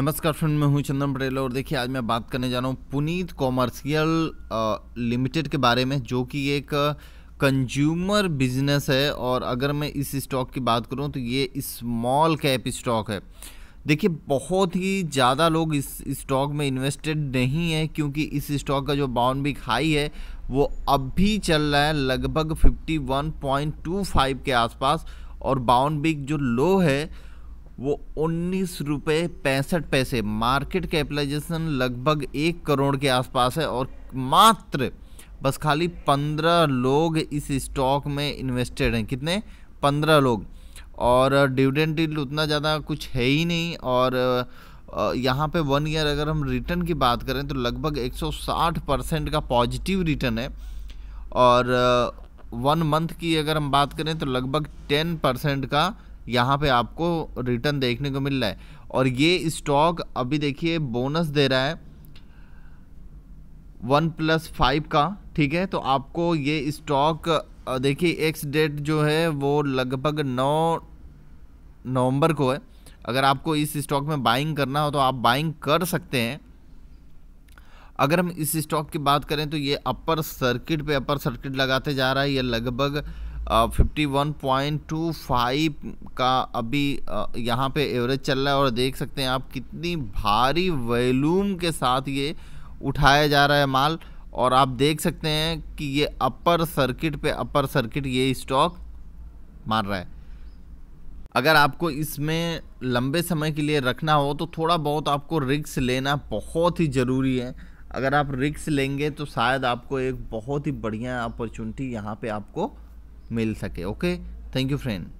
नमस्कार फ्रेंड मैं हूं चंदन पटेल और देखिए आज मैं बात करने जा रहा हूं पुनीत कॉमर्शियल लिमिटेड के बारे में जो कि एक कंज्यूमर बिजनेस है और अगर मैं इस स्टॉक की बात करूं तो ये स्मॉल कैप स्टॉक है देखिए बहुत ही ज़्यादा लोग इस स्टॉक में इन्वेस्टेड नहीं है क्योंकि इस स्टॉक का जो बाउंड बिक हाई है वो अब भी चल रहा है लगभग 51.25 के आसपास और बाउंड बिक जो लो है वो उन्नीस रुपये पैंसठ पैसे मार्केट कैपिटलाइजेशन लगभग एक करोड़ के आसपास है और मात्र बस खाली पंद्रह लोग इस स्टॉक में इन्वेस्टेड हैं कितने पंद्रह लोग और डिविडेंड डील उतना ज़्यादा कुछ है ही नहीं और यहाँ पे वन ईयर अगर हम रिटर्न की बात करें तो लगभग 160 परसेंट का पॉजिटिव रिटर्न है और वन मंथ की अगर हम बात करें तो लगभग 10 परसेंट का यहाँ पे आपको रिटर्न देखने को मिल रहा है और ये स्टॉक अभी देखिए बोनस दे रहा है वन प्लस फाइव का ठीक है तो आपको ये स्टॉक देखिए एक्स डेट जो है वो लगभग नौ नवंबर को है अगर आपको इस स्टॉक में बाइंग करना हो तो आप बाइंग कर सकते हैं अगर हम इस स्टॉक की बात करें तो ये अपर सर्किट पे अपर सर्किट लगाते जा रहा है ये लगभग fifty one point two five का अभी यहाँ पे एवरेज चल रहा है और देख सकते हैं आप कितनी भारी वैल्यूम के साथ ये उठाया जा रहा है माल और आप देख सकते हैं कि ये अपर सर्किट पे अपर सर्किट ये स्टॉक मार रहा है अगर आपको इसमें लंबे समय के लिए रखना हो तो थोड़ा बहुत आपको रिक्स लेना बहुत ही ज़रूरी है अगर आप रिक्स लेंगे तो शायद आपको एक बहुत ही बढ़िया अपॉर्चुनिटी यहाँ पे आपको मिल सके ओके थैंक यू फ्रेंड